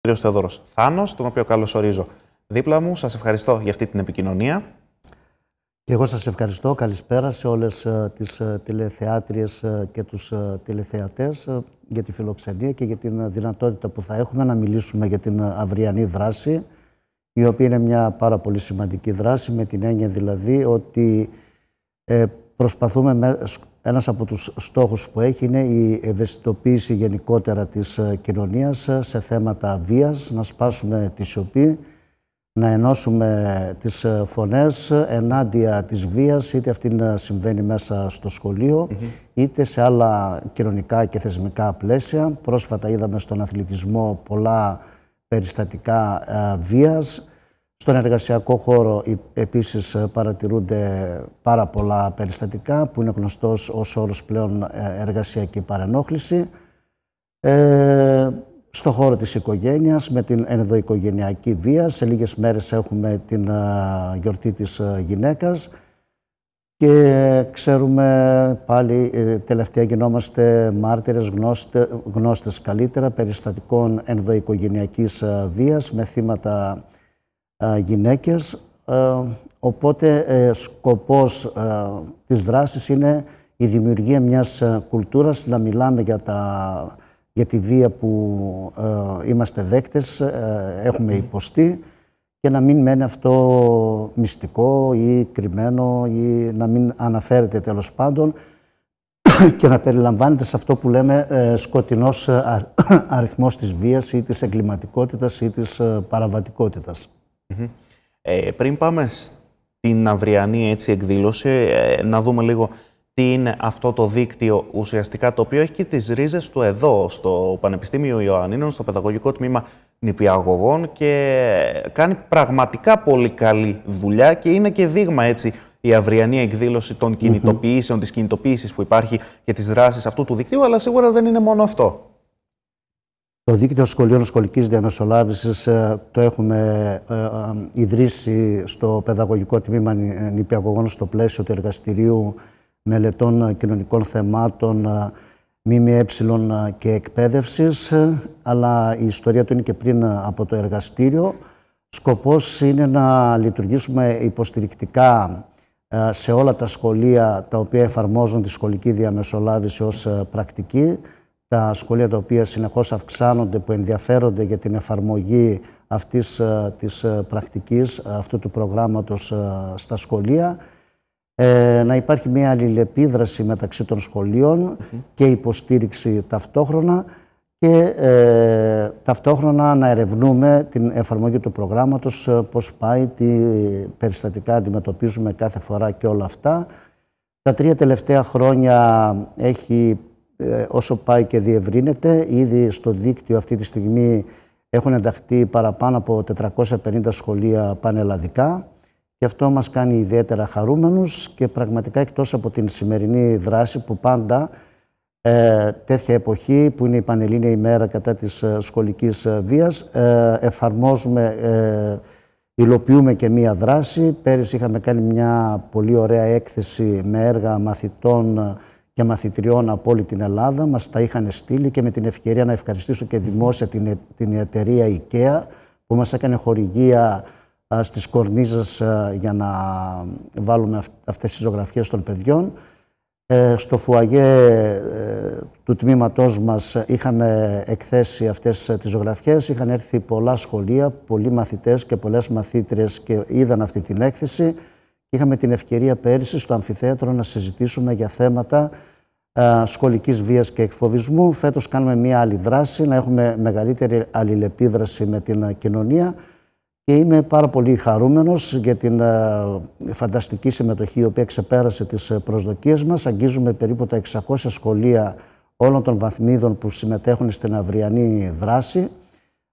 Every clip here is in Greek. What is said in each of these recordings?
κύριος Θεοδόρος Θάνος, τον οποίο ορίζω δίπλα μου. Σας ευχαριστώ για αυτή την επικοινωνία. Και εγώ σας ευχαριστώ. Καλησπέρα σε όλες ε, τις ε, τηλεθεάτριες ε, και τους τηλεθεατές για τη φιλοξενία και για την δυνατότητα που θα έχουμε να μιλήσουμε για την αυριανή δράση, η οποία είναι μια πάρα πολύ σημαντική δράση, με την έννοια δηλαδή ότι προσπαθούμε ένας από τους στόχους που έχει είναι η ευαισθητοποίηση γενικότερα της ε, κοινωνίας ε, σε θέματα βίας, να σπάσουμε τη σιωπή, να ενώσουμε τις ε, φωνές ενάντια της βίας, είτε αυτήν συμβαίνει μέσα στο σχολείο, mm είτε σε άλλα κοινωνικά και θεσμικά πλαίσια. Πρόσφατα είδαμε στον αθλητισμό πολλά περιστατικά βίας, στον εργασιακό χώρο επίσης ε, παρατηρούνται πάρα πολλά περιστατικά που είναι γνωστός ως όρος πλέον ε, εργασιακή παρενόχληση. Ε, στο χώρο της οικογένειας με την ενδοοικογενειακή βία. Σε λίγες μέρες έχουμε την ε, γιορτή της γυναίκας και ξέρουμε πάλι τελευταία γινόμαστε μάρτυρες γνώστε, γνώστες καλύτερα περιστατικών ενδοοικογενειακής βίας με θύματα ε, γυναίκες, ε, οπότε ε, σκοπός της δράσης είναι η δημιουργία μιας κουλτούρας, να μιλάμε για, τα, για τη βία που είμαστε δέκτες, έχουμε υποστεί και να μην μένει αυτό μυστικό ή κρυμμένο ή να μην αναφέρεται τέλος πάντων και να περιλαμβάνεται σε αυτό που λέμε σκοτεινός αριθμός της βίας ή της εγκληματικότητας ή της παραβατικότητας. Ε, πριν πάμε στην αυριανή έτσι, εκδήλωση, ε, να δούμε λίγο τι είναι αυτό το δίκτυο ουσιαστικά, το οποίο έχει και τις ρίζες του εδώ, στο Πανεπιστήμιο Ιωαννίνων, στο Παιδαγωγικό Τμήμα Νηπιαγωγών και κάνει πραγματικά πολύ καλή δουλειά και είναι και δείγμα έτσι η αυριανή εκδήλωση των κινητοποιήσεων, mm -hmm. της κινητοποίησης που υπάρχει και της δράσης αυτού του δικτύου, αλλά σίγουρα δεν είναι μόνο αυτό. Το Δίκτυο Σχολείων Σχολικής Διαμεσολάβησης ε, το έχουμε ε, ε, ιδρύσει στο Παιδαγωγικό Τμήμα νηπιαγωγών στο πλαίσιο του Εργαστηρίου Μελετών Κοινωνικών Θεμάτων ΜΜΕ και Εκπαίδευσης, αλλά η ιστορία του είναι και πριν από το εργαστήριο. Σκοπός είναι να λειτουργήσουμε υποστηρικτικά σε όλα τα σχολεία τα οποία εφαρμόζουν τη σχολική διαμεσολάβηση ως πρακτική, τα σχολεία τα οποία συνεχώς αυξάνονται, που ενδιαφέρονται για την εφαρμογή αυτής ε, της ε, πρακτικής, ε, αυτού του προγράμματος στα σχολεία. να υπάρχει μια αλληλεπίδραση μεταξύ των σχολείων mm -hmm. και υποστήριξη ταυτόχρονα και ταυτόχρονα να ερευνούμε την εφαρμογή του προγράμματος, πώς πάει, τι περιστατικά αντιμετωπίζουμε κάθε φορά και όλα αυτά. Τα τρία τελευταία χρόνια έχει ε, όσο πάει και διευρύνεται. Ήδη στο δίκτυο αυτή τη στιγμή έχουν ενταχθεί παραπάνω από 450 σχολεία πανελλαδικά και αυτό μας κάνει ιδιαίτερα χαρούμενους και πραγματικά εκτός από την σημερινή δράση που πάντα ε, τέτοια εποχή που είναι η Πανελλήνια ημέρα κατά της ε, σχολικής βίας ε, εφαρμόζουμε, ε, υλοποιούμε και μία δράση. Πέρυσι είχαμε κάνει μια πολύ ωραία έκθεση με έργα μαθητών και μαθητριών από όλη την Ελλάδα. Μας τα είχαν στείλει και με την ευκαιρία να ευχαριστήσω και δημόσια την, ε- την εταιρεία IKEA που μας έκανε χορηγία α, στις κορνίζες για να βάλουμε αυ, αυτές τις ζωγραφίες των παιδιών. Ε, στο φουαγέ ε, του τμήματός μας είχαμε εκθέσει αυτές τις ζωγραφιές. Είχαν έρθει πολλά σχολεία, πολλοί μαθητές και πολλές μαθήτριες και είδαν αυτή την έκθεση. Είχαμε την ευκαιρία πέρυσι στο αμφιθέατρο να συζητήσουμε για θέματα α, ε, σχολικής βίας και εκφοβισμού. Φέτος κάνουμε μία άλλη δράση, να έχουμε μεγαλύτερη αλληλεπίδραση με την ε, κοινωνία και είμαι πάρα πολύ χαρούμενος για την ε, φανταστική συμμετοχή η οποία ξεπέρασε τις προσδοκίες μας. Αγγίζουμε περίπου τα 600 σχολεία όλων των βαθμίδων που συμμετέχουν στην αυριανή δράση.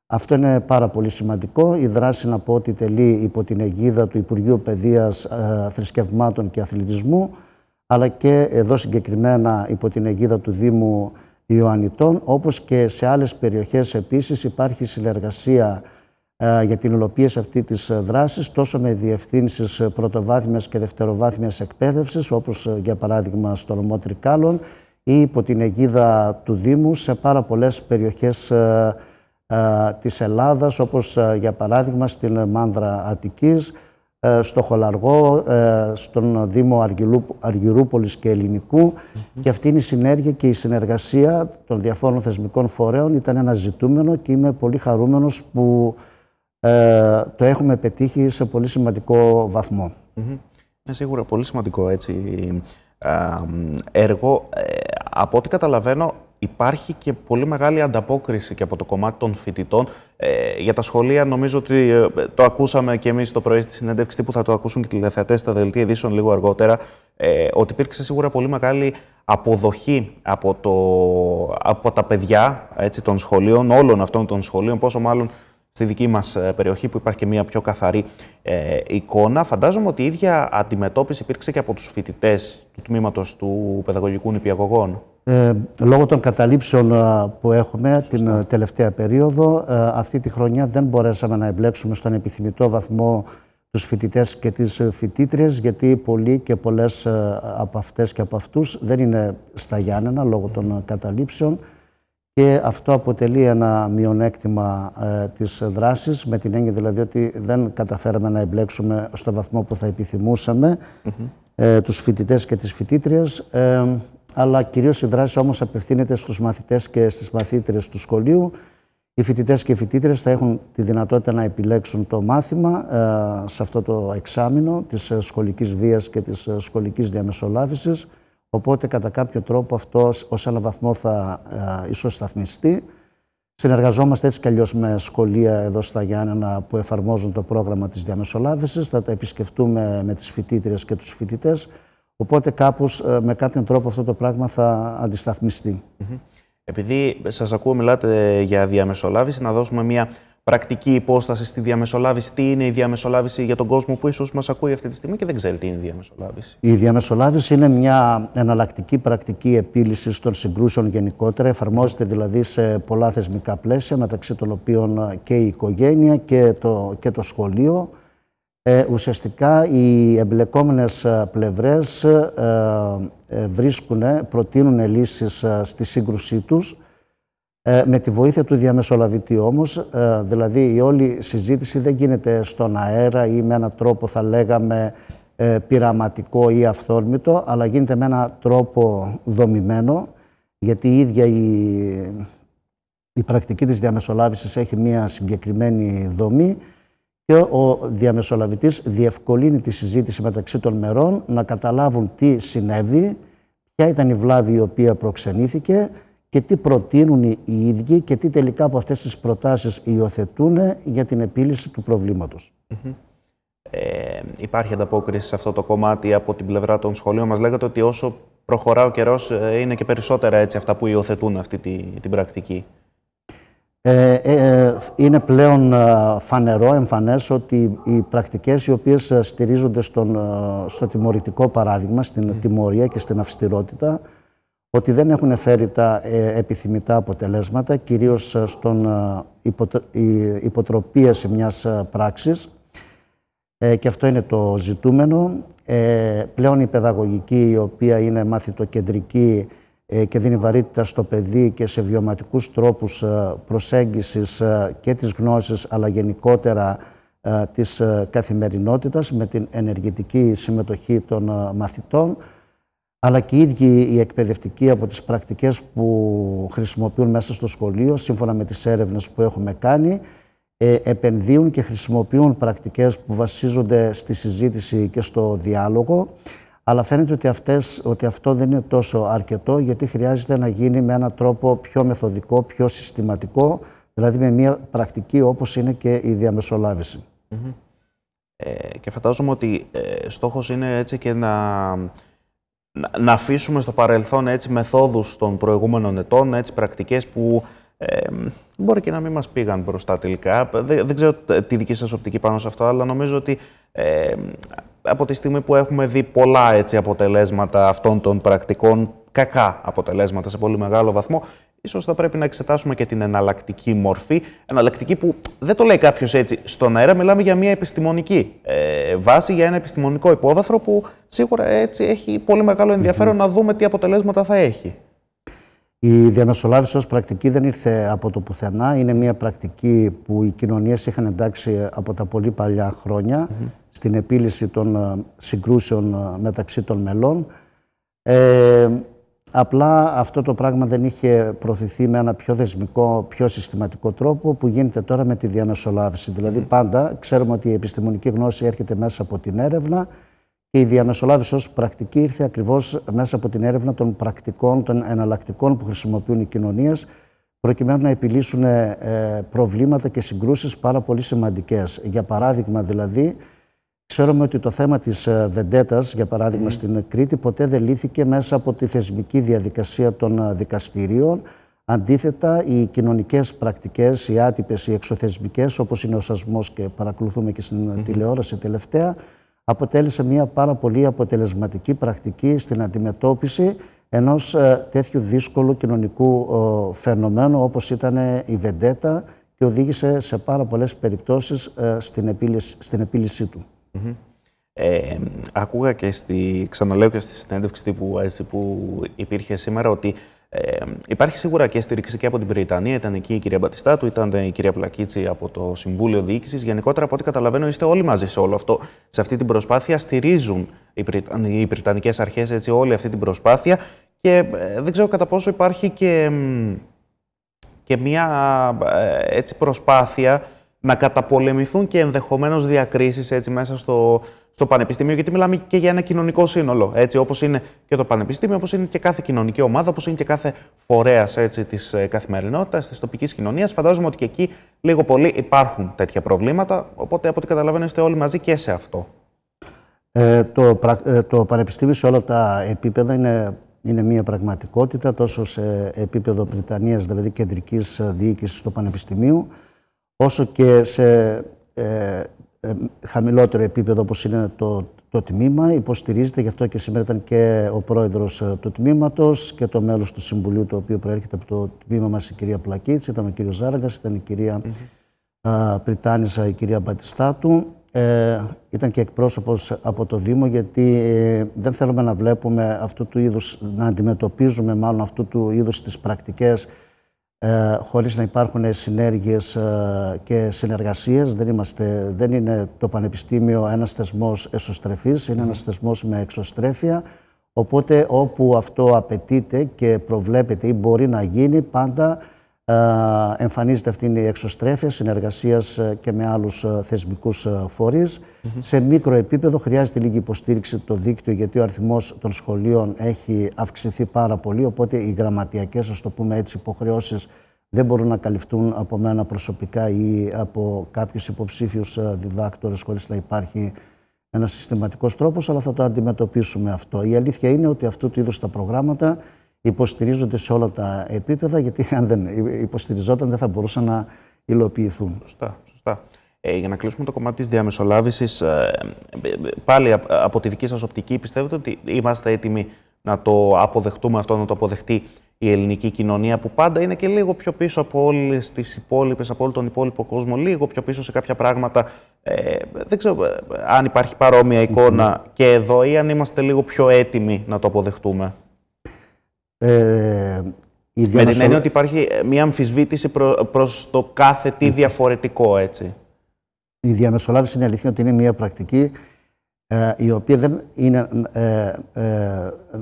Αυτό είναι πάρα πολύ σημαντικό. Η δράση, να πω ότι τελεί υπό την αιγίδα του Υπουργείου Παιδείας, ε, Θρησκευμάτων και Αθλητισμού, αλλά και εδώ συγκεκριμένα υπό την αιγίδα του Δήμου Ιωαννητών, όπως και σε άλλες περιοχές επίσης υπάρχει συνεργασία ε, για την υλοποίηση αυτή της δράσης, τόσο με διευθύνσεις πρωτοβάθμιας και δευτεροβάθμιας εκπαίδευσης, όπως ε, για παράδειγμα στο Λωμό Τρικάλων, ή υπό την αιγίδα του Δήμου σε πάρα πολλές περιοχές της Ελλάδας, όπως για παράδειγμα στην Μάνδρα Αττικής, στο Χολαργό, στον Δήμο Αργυρούπολης και Ελληνικού και αυτή είναι η συνέργεια και η συνεργασία των διαφόρων θεσμικών φορέων ήταν ένα ζητούμενο και είμαι πολύ χαρούμενος που το έχουμε πετύχει σε πολύ σημαντικό βαθμό. Mm Είναι σίγουρα πολύ σημαντικό έτσι έργο. Ε, από ό,τι καταλαβαίνω υπάρχει και πολύ μεγάλη ανταπόκριση και από το κομμάτι των φοιτητών. Ε, για τα σχολεία νομίζω ότι ε, το ακούσαμε και εμείς το πρωί στη συνέντευξη που θα το ακούσουν και οι τηλεθεατές στα δελτία ειδήσεων λίγο αργότερα, ε, ότι υπήρξε σίγουρα πολύ μεγάλη αποδοχή από, το, από τα παιδιά έτσι, των σχολείων, όλων αυτών των σχολείων, πόσο μάλλον στη δική μας ε, περιοχή που υπάρχει και μια πιο καθαρή ε, εικόνα. Φαντάζομαι ότι η ίδια αντιμετώπιση υπήρξε και από τους φοιτητές του τμήματος του Παιδαγωγικού Νηπιαγωγών. Ε, λόγω των καταλήψεων ε, που έχουμε την ε, τελευταία περίοδο, αυτή τη χρονιά δεν μπορέσαμε να εμπλέξουμε στον επιθυμητό βαθμό τους φοιτητές και τις φοιτήτριες, γιατί πολλοί και πολλές από αυτές και από αυτούς δεν είναι στα Γιάννενα λόγω των καταλήψεων και αυτό αποτελεί ένα μειονέκτημα ε, της δράσης, με την έννοια δηλαδή ότι δεν καταφέραμε να εμπλέξουμε στο βαθμό που θα επιθυμούσαμε τους φοιτητές και τις φοιτήτριες αλλά κυρίως η δράση όμως απευθύνεται στους μαθητές και στις μαθήτρε του σχολείου. Οι φοιτητές και οι φοιτήτρε θα έχουν τη δυνατότητα να επιλέξουν το μάθημα ε, σε αυτό το εξάμεινο της ε, σχολικής βίας και της ε, σχολικής διαμεσολάβησης. Οπότε, κατά κάποιο τρόπο, αυτό ως ένα βαθμό θα ε, ισοσταθμιστεί. Συνεργαζόμαστε έτσι κι αλλιώς με σχολεία εδώ στα Γιάννενα που εφαρμόζουν το πρόγραμμα της διαμεσολάβησης. Θα τα επισκεφτούμε με τις φοιτήτρε και τους φοιτητές. Οπότε κάπως ε, με κάποιον τρόπο αυτό το πράγμα θα αντισταθμιστεί. Επειδή σας ακούω μιλάτε για διαμεσολάβηση, να δώσουμε μια πρακτική υπόσταση στη διαμεσολάβηση. Τι είναι η διαμεσολάβηση για τον κόσμο που ίσως μας ακούει αυτή τη στιγμή και δεν ξέρει τι είναι η διαμεσολάβηση. Η διαμεσολάβηση είναι μια εναλλακτική πρακτική επίλυσης των συγκρούσεων γενικότερα. Εφαρμόζεται δηλαδή σε πολλά θεσμικά πλαίσια μεταξύ των οποίων και η οικογένεια και το, και το σχολείο. Ε, ουσιαστικά οι εμπλεκόμενες ε, πλευρές ε, ε, βρίσκουν, προτείνουν λύσεις ε, στη σύγκρουσή τους με τη βοήθεια του διαμεσολαβητή όμως, δηλαδή η όλη συζήτηση δεν γίνεται στον αέρα ή με έναν τρόπο θα λέγαμε πειραματικό ή αυθόρμητο, αλλά γίνεται με έναν τρόπο δομημένο, γιατί η ίδια η, η πρακτική της διαμεσολάβησης έχει μία συγκεκριμένη δομή και ο διαμεσολαβητής διευκολύνει τη συζήτηση μεταξύ των μερών να καταλάβουν τι συνέβη, ποια ήταν η βλάβη η οποία προξενήθηκε και τι προτείνουν οι ίδιοι και τι τελικά από αυτές τις προτάσεις υιοθετούν για την επίλυση του προβλήματος. Ε, υπάρχει ανταπόκριση σε αυτό το κομμάτι από την πλευρά των σχολείων. Μας λέγατε ότι όσο προχωρά ο καιρός ε, είναι και περισσότερα έτσι αυτά που υιοθετούν αυτή τη, την πρακτική. Ε, ε, ε, είναι πλέον ε, φανερό, εμφανές, ότι οι πρακτικές οι οποίες στηρίζονται στον, στο τιμωρητικό παράδειγμα, στην τιμωρία και στην αυστηρότητα, ότι δεν έχουν φέρει τα επιθυμητά αποτελέσματα, κυρίως στον υποτρο, υποτροπία σε μιας πράξης. Και αυτό είναι το ζητούμενο. Πλέον η παιδαγωγική, η οποία είναι μαθητοκεντρική, ε, και δίνει βαρύτητα στο παιδί και σε βιωματικούς τρόπους ε, προσέγγισης ε, και της γνώσης αλλά γενικότερα της καθημερινότητας με την ενεργητική συμμετοχή των μαθητών αλλά και οι ίδιοι οι εκπαιδευτικοί από τις πρακτικές που χρησιμοποιούν μέσα στο σχολείο σύμφωνα με τις έρευνες που έχουμε κάνει επενδύουν και χρησιμοποιούν πρακτικές που βασίζονται στη συζήτηση και στο διάλογο αλλά φαίνεται ότι, αυτές, ότι αυτό δεν είναι τόσο αρκετό γιατί χρειάζεται να γίνει με έναν τρόπο πιο μεθοδικό, πιο συστηματικό, δηλαδή με μια πρακτική όπως είναι και η διαμεσολάβηση. ε, και φαντάζομαι ότι ε, στόχος είναι έτσι και να, να, να αφήσουμε στο παρελθόν έτσι μεθόδους των προηγούμενων ετών, έτσι πρακτικές που ε, μπορεί και να μην μας πήγαν μπροστά τελικά. Δεν, δεν ξέρω τη δική σας οπτική πάνω σε αυτό, αλλά νομίζω ότι ε, από τη στιγμή που έχουμε δει πολλά έτσι, αποτελέσματα αυτών των πρακτικών, κακά αποτελέσματα σε πολύ μεγάλο βαθμό, ίσως θα πρέπει να εξετάσουμε και την εναλλακτική μορφή. Εναλλακτική που δεν το λέει κάποιος έτσι στον αέρα, μιλάμε για μια επιστημονική ε, βάση, για ένα επιστημονικό υπόδαθρο που σίγουρα έτσι έχει πολύ μεγάλο ενδιαφέρον mm-hmm. να δούμε τι αποτελέσματα θα έχει. Η διαμεσολάβηση ως πρακτική δεν ήρθε από το πουθενά. Είναι μια πρακτική που οι κοινωνίες είχαν εντάξει από τα πολύ παλιά στην επίλυση των ε, συγκρούσεων ε, μεταξύ των μελών. Ε, απλά αυτό το πράγμα δεν είχε προωθηθεί με ένα πιο δεσμικό, πιο συστηματικό τρόπο που γίνεται τώρα με τη διαμεσολαβηση Δηλαδή πάντα ξέρουμε ότι η επιστημονική γνώση έρχεται μέσα από την έρευνα και η διαμεσολάβηση ως πρακτική ήρθε ακριβώς μέσα από την έρευνα των πρακτικών, των εναλλακτικών που χρησιμοποιούν οι κοινωνίες, προκειμένου να επιλύσουν ε, προβλήματα και συγκρούσεις πάρα πολύ σημαντικές. Για παράδειγμα, δηλαδή, ξέρουμε ότι το θέμα της ε, Βεντέτας, για παράδειγμα, στην Κρήτη, ποτέ δεν λύθηκε μέσα από τη θεσμική διαδικασία των ε, δικαστηρίων. Αντίθετα, οι κοινωνικές πρακτικές, οι άτυπες, οι εξωθεσμικές, όπως είναι ο σασμός και παρακολουθούμε και στην mm -hmm. τηλεόραση τελευταία, αποτέλεσε μια πάρα πολύ αποτελεσματική πρακτική στην αντιμετώπιση ενός ε, τέτοιου δύσκολου κοινωνικού ε, φαινομένου όπως ήταν η Βεντέτα και οδήγησε σε πάρα πολλές περιπτώσεις ε, στην, επίλυση, του. Ε, άκουγα και στη, ξαναλέω και στη συνέντευξη τύπου που υπήρχε σήμερα ότι ε, υπάρχει σίγουρα και στήριξη και από την Βρετανία. Ήταν εκεί η κυρία Μπατιστάτου, ήταν η κυρία Πλακίτση από το Συμβούλιο Διοίκησης. Γενικότερα, από ό,τι καταλαβαίνω, είστε όλοι μαζί σε όλο αυτό. Σε αυτή την προσπάθεια στηρίζουν οι αρχές, Αρχέ όλη αυτή την προσπάθεια. Και ε, δεν ξέρω κατά πόσο υπάρχει και, και μια ε, έτσι, προσπάθεια να καταπολεμηθούν και ενδεχομένως διακρίσεις μέσα στο, στο Πανεπιστήμιο, γιατί μιλάμε και για ένα κοινωνικό σύνολο. Έτσι, όπως είναι και το Πανεπιστήμιο, όπως είναι και κάθε κοινωνική ομάδα, όπως είναι και κάθε φορέας της ε, καθημερινότητας, της τοπικής κοινωνίας. Φαντάζομαι ότι και εκεί λίγο πολύ υπάρχουν τέτοια προβλήματα. Οπότε, από ό,τι καταλαβαίνω, είστε όλοι μαζί και σε αυτό. Ε, το, ε, το Πανεπιστήμιο σε όλα τα επίπεδα είναι είναι μια πραγματικότητα τόσο σε επίπεδο Βρυτανίας, δηλαδή κεντρικής ε, διοίκησης του Πανεπιστημίου, όσο και σε ε, ε, χαμηλότερο επίπεδο όπως είναι το, το τμήμα. Υποστηρίζεται, γι' αυτό και σήμερα ήταν και ο πρόεδρος ε, του τμήματος και το μέλος του Συμβουλίου, το οποίο προέρχεται από το τμήμα μας η κυρία Πλακίτση, ήταν ο κύριος Ζάραγκας, ήταν η κυρία mm-hmm. η κυρία Μπατιστάτου. Ε, ήταν και εκπρόσωπος από το Δήμο, γιατί ε, δεν θέλουμε να βλέπουμε αυτού του είδους, να αντιμετωπίζουμε μάλλον αυτού του είδους τις πρακτικές ε, χωρίς να υπάρχουν συνέργειες ε, και συνεργασίες. Δεν, είμαστε, δεν είναι το Πανεπιστήμιο ένας θεσμός εσωστρεφής, είναι ένας θεσμός με εξωστρέφεια. Οπότε όπου αυτό απαιτείται και προβλέπεται ή μπορεί να γίνει, πάντα ε, εμφανίζεται αυτή η εξωστρέφεια συνεργασίας ε, και με άλλους ε, θεσμικούς φορείς. Σε μικρό επίπεδο χρειάζεται λίγη υποστήριξη το δίκτυο γιατί ο αριθμός των σχολείων έχει αυξηθεί πάρα πολύ οπότε οι γραμματιακές, ας το πούμε έτσι, υποχρεώσεις δεν μπορούν να καλυφθούν από μένα προσωπικά ή από κάποιους υποψήφιους διδάκτορες χωρίς να υπάρχει ένας συστηματικός τρόπος, αλλά θα το αντιμετωπίσουμε αυτό. Η αλήθεια είναι ότι αυτού του είδους τα προγράμματα υποστηρίζονται σε όλα τα επίπεδα, γιατί αν δεν υποστηριζόταν δεν θα μπορούσαν να υλοποιηθούν. Σωστά, σωστά. Ε, για να κλείσουμε το κομμάτι της διαμεσολάβησης, ε, πάλι από τη δική σας οπτική πιστεύετε ότι είμαστε έτοιμοι να το αποδεχτούμε αυτό, να το αποδεχτεί η ελληνική κοινωνία που πάντα είναι και λίγο πιο πίσω από όλες τις υπόλοιπες, από όλο τον υπόλοιπο κόσμο, λίγο πιο πίσω σε κάποια πράγματα. Ε, δεν ξέρω ε, αν υπάρχει παρόμοια εικόνα και εδώ ή αν είμαστε λίγο πιο έτοιμοι να το αποδεχτούμε. Ε, η διανοσο... Με την έννοια ότι υπάρχει ε, μια αμφισβήτηση προ προς το κάθε τι ε. διαφορετικό, έτσι. Η διαμεσολάβηση είναι αλήθεια ότι είναι μια πρακτική ε, η οποία δεν είναι, ε,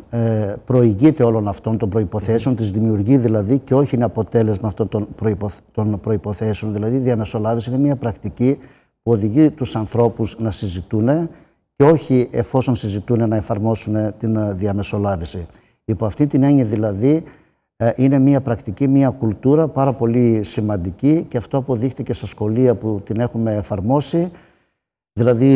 ε, προηγείται όλων αυτών των προϋποθέσεων, τις δημιουργεί δηλαδή και όχι είναι αποτέλεσμα αυτών των, προϋποθ, των προϋποθέσεων. Δηλαδή η διαμεσολάβηση είναι μια πρακτική που οδηγεί τους ανθρώπους να συζητούν και όχι εφόσον συζητούν να εφαρμόσουν την διαμεσολάβηση. Υπό αυτή την έννοια δηλαδή ε, είναι μια πρακτική, μια κουλτούρα πάρα πολύ σημαντική και αυτό αποδείχτηκε στα σχολεία που την έχουμε εφαρμόσει. Δηλαδή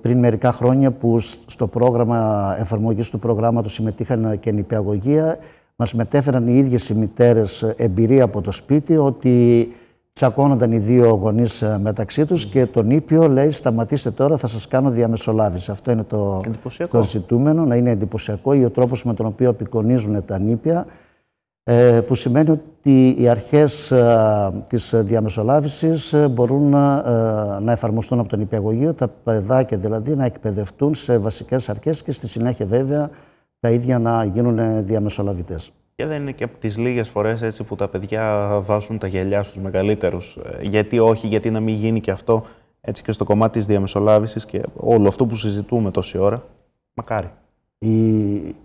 πριν μερικά χρόνια που στο πρόγραμμα εφαρμογής του προγράμματος συμμετείχαν και νηπιαγωγεία, μας μετέφεραν οι ίδιες οι μητέρες εμπειρία από το σπίτι ότι Τσακώνονταν οι δύο γονείς ε, μεταξύ τους και τον ήπιο λέει: Σταματήστε τώρα, θα σας κάνω διαμεσολάβηση. Αυτό είναι το, το ζητούμενο, να είναι εντυπωσιακό ή ο τρόπος με τον οποίο απεικονίζουν τα νήπια. Ε, που σημαίνει ότι οι αρχές ε, της διαμεσολάβησης μπορούν να, να εφαρμοστούν από τον υπηαγωγείο, τα παιδάκια δηλαδή να εκπαιδευτούν σε βασικές αρχές και στη συνέχεια βέβαια τα ίδια να γίνουν διαμεσολαβητές. Και δεν είναι και από τις λίγες φορές έτσι που τα παιδιά βάζουν τα γυαλιά στους μεγαλύτερους. Ε, γιατί όχι, γιατί να μην γίνει και αυτό έτσι και στο κομμάτι της διαμεσολάβησης και όλο αυτό που συζητούμε τόση ώρα. Μακάρι. Η,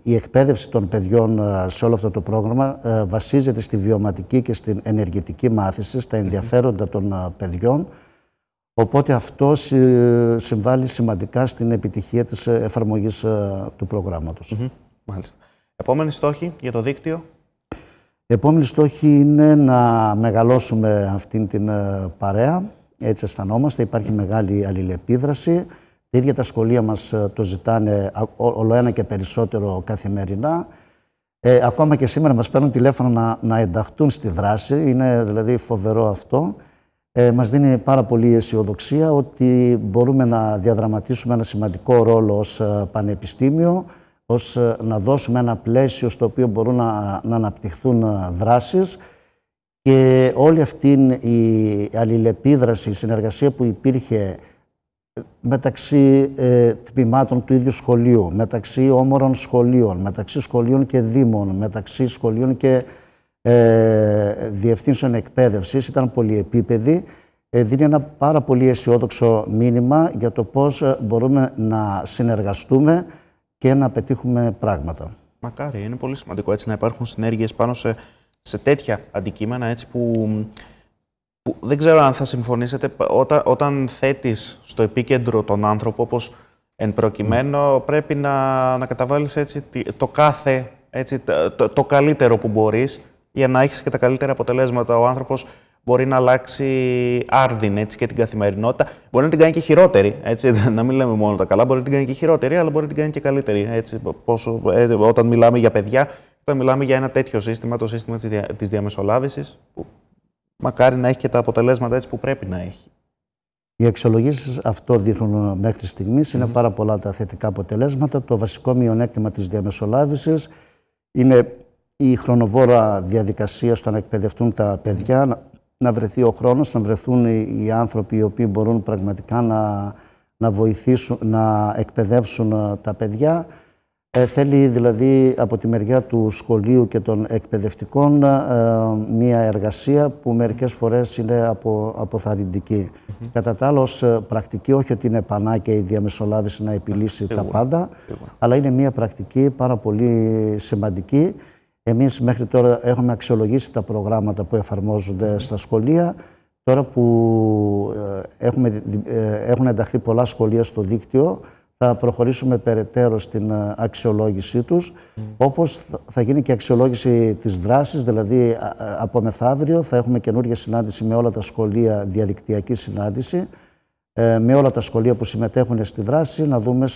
η εκπαίδευση των παιδιών ε, σε όλο αυτό το πρόγραμμα ε, βασίζεται στη βιωματική και στην ενεργητική μάθηση, στα ενδιαφέροντα των παιδιών. Οπότε αυτό συμβάλλει σημαντικά στην επιτυχία της εφαρμογής του προγράμματος. Μάλιστα. Επόμενη στόχη για το δίκτυο. Επόμενη στόχη είναι να μεγαλώσουμε αυτήν την ε, παρέα. Έτσι αισθανόμαστε. Υπάρχει μεγάλη αλληλεπίδραση. Τα ίδια τα σχολεία μας ε, το ζητάνε όλο ένα και περισσότερο καθημερινά. Ε, ακόμα και σήμερα μας παίρνουν τηλέφωνο να, να ενταχτούν στη δράση. Είναι δηλαδή φοβερό αυτό. Ε, μας δίνει πάρα πολύ αισιοδοξία ότι μπορούμε να διαδραματίσουμε ένα σημαντικό ρόλο ως ε, πανεπιστήμιο ως ε, να δώσουμε ένα πλαίσιο στο οποίο μπορούν να, να αναπτυχθούν ε, δράσεις και όλη αυτή η αλληλεπίδραση, η συνεργασία που υπήρχε ε, μεταξύ ε, τμήματων του ίδιου σχολείου, μεταξύ όμορων σχολείων, μεταξύ σχολείων και δήμων, μεταξύ σχολείων και ε, διευθύνσεων εκπαίδευσης, ήταν πολυεπίπεδη, δίνει ένα πάρα πολύ αισιόδοξο μήνυμα για το πώς μπορούμε να συνεργαστούμε και να πετύχουμε πράγματα. Μακάρι, είναι πολύ σημαντικό έτσι να υπάρχουν συνέργειες πάνω σε, σε τέτοια αντικείμενα έτσι που, που δεν ξέρω αν θα συμφωνήσετε όταν, όταν θέτεις στο επίκεντρο τον άνθρωπο όπως εν προκειμένου ναι. πρέπει να, να καταβάλεις έτσι το κάθε, έτσι, το, το καλύτερο που μπορείς για να έχεις και τα καλύτερα αποτελέσματα. Ο άνθρωπος μπορεί να αλλάξει άρδιν έτσι, και την καθημερινότητα. Μπορεί να την κάνει και χειρότερη. Έτσι, να μην λέμε μόνο τα καλά, μπορεί να την κάνει και χειρότερη, αλλά μπορεί να την κάνει και καλύτερη. Έτσι, πόσο, ε, όταν μιλάμε για παιδιά, όταν μιλάμε για ένα τέτοιο σύστημα, το σύστημα της διαμεσολάβησης, που μακάρι να έχει και τα αποτελέσματα έτσι που πρέπει να έχει. Οι αξιολογήσεις αυτό δείχνουν ε, μέχρι Είναι πάρα πολλά τα θετικά αποτελέσματα. Το βασικό μειονέκτημα της διαμεσολάβησης είναι η χρονοβόρα διαδικασία στο να εκπαιδευτούν τα παιδιά, να βρεθεί ο χρόνος, να βρεθούν οι άνθρωποι οι οποίοι μπορούν πραγματικά να, να βοηθήσουν, να εκπαιδεύσουν ε, τα παιδιά. Ε, θέλει δηλαδή από τη μεριά του σχολείου και των εκπαιδευτικών ε, μία εργασία που μερικές φορές είναι απο, αποθαρρυντική. Mm Κατά τα άλλα πρακτική, όχι ότι είναι πανάκια η διαμεσολάβηση να επιλύσει τα πάντα, αλλά είναι μία πρακτική πάρα πολύ σημαντική εμείς μέχρι τώρα έχουμε αξιολογήσει τα προγράμματα που εφαρμόζονται στα σχολεία. Τώρα που ε, έχουμε, ε, έχουν ενταχθεί πολλά σχολεία στο δίκτυο, θα προχωρήσουμε περαιτέρω στην ε, αξιολόγησή τους, όπως θα γίνει και αξιολόγηση της δράσης, δηλαδή από μεθαύριο θα έχουμε καινούργια συνάντηση με όλα τα σχολεία, διαδικτυακή συνάντηση, με όλα τα σχολεία που συμμετέχουν στη δράση, να δούμε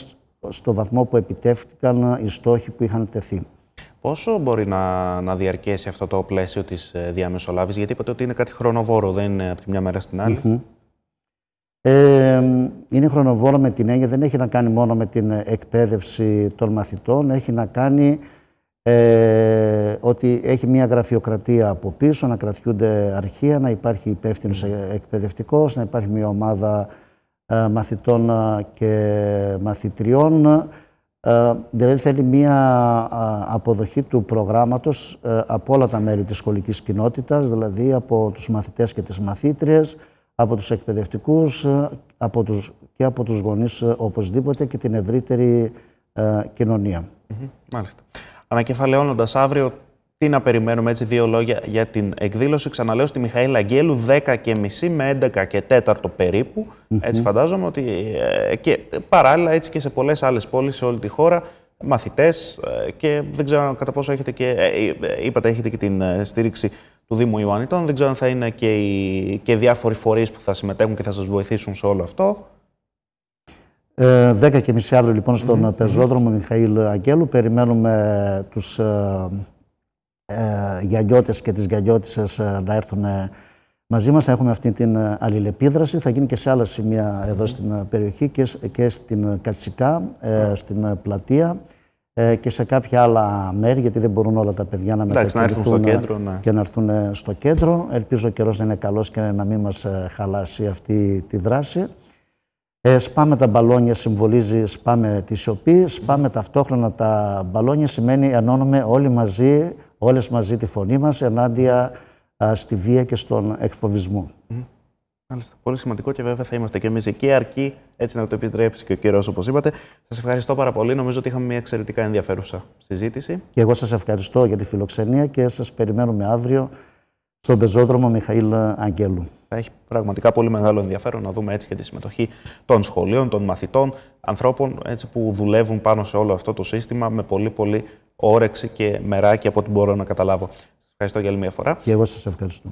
στο βαθμό που επιτεύχθηκαν οι στόχοι που είχαν τεθεί. Πόσο μπορεί να, να διαρκέσει αυτό το πλαίσιο της ε, διαμεσολάβησης, γιατί είπατε ότι είναι κάτι χρονοβόρο, δεν είναι από τη μια μέρα στην αλλη ε, είναι χρονοβόρο με την έννοια, δεν έχει να κάνει μόνο με την εκπαίδευση των μαθητών, έχει να κάνει ε, ότι έχει μια γραφειοκρατία από πίσω, να κρατιούνται αρχεία, να υπάρχει υπεύθυνος εκπαιδευτικός, να υπάρχει μια ομάδα μαθητών και μαθητριών, ε, δηλαδή θέλει μία αποδοχή του προγράμματος ε, από όλα τα μέρη της σχολικής κοινότητας, δηλαδή από τους μαθητές και τις μαθήτριες, από τους εκπαιδευτικούς ε, από τους, και από τους γονείς οπωσδήποτε και την ευρύτερη κοινωνία. Μάλιστα. Ανακεφαλαιώνοντας αύριο τι να περιμένουμε έτσι δύο λόγια για την εκδήλωση. Ξαναλέω στη Μιχαήλ Αγγέλου 10 με 11 και 4 περίπου. Έτσι φαντάζομαι ότι ε, και παράλληλα έτσι και σε πολλές άλλες πόλεις σε όλη τη χώρα μαθητές ε, και δεν ξέρω κατά πόσο έχετε και, ε, είπατε έχετε και την στήριξη του Δήμου Ιωαννητών, δεν ξέρω αν θα είναι και, και διάφοροι φορείς που θα συμμετέχουν και θα σας βοηθήσουν σε όλο αυτό. Ε, αύριο λοιπόν στον mm -hmm. πεζόδρομο Μιχαήλ Αγγέλου περιμένουμε τους ε, και τις γυαλιώτισσες ε, να έρθουν μαζί μας, Θα έχουμε αυτή την ε, αλληλεπίδραση. Θα γίνει και σε άλλα σημεία εδώ στην ε, περιοχή και, και στην Κατσικά, στην Πλατεία και σε κάποια άλλα μέρη, γιατί δεν μπορούν όλα τα παιδιά να μετακινηθούν να κέντρο, ναι. και να έρθουν στο κέντρο. Ελπίζω ο καιρός να είναι καλός και να μην μας χαλάσει αυτή τη δράση. Ε, σπάμε τα μπαλόνια συμβολίζει σπάμε τη σιωπή, σπάμε ταυτόχρονα τα μπαλόνια σημαίνει ενώνουμε όλοι μαζί όλες μαζί τη φωνή μας ενάντια στη βία και στον εκφοβισμό. Μάλιστα. Πολύ σημαντικό και βέβαια θα είμαστε και εμείς εκεί, αρκεί έτσι να το επιτρέψει και ο κύριο, όπως είπατε. Σας ευχαριστώ πάρα πολύ. Νομίζω ότι είχαμε μια εξαιρετικά ενδιαφέρουσα συζήτηση. Και εγώ σας ευχαριστώ για τη φιλοξενία και σας περιμένουμε αύριο στον πεζόδρομο Μιχαήλ Αγγέλου. Θα έχει πραγματικά πολύ μεγάλο ενδιαφέρον να δούμε έτσι και τη συμμετοχή των σχολείων, των μαθητών, ανθρώπων έτσι που δουλεύουν πάνω σε όλο αυτό το σύστημα με πολύ πολύ όρεξη και μεράκι από ό,τι μπορώ να καταλάβω. Σας ευχαριστώ για άλλη μια φορά. Και εγώ σας ευχαριστώ.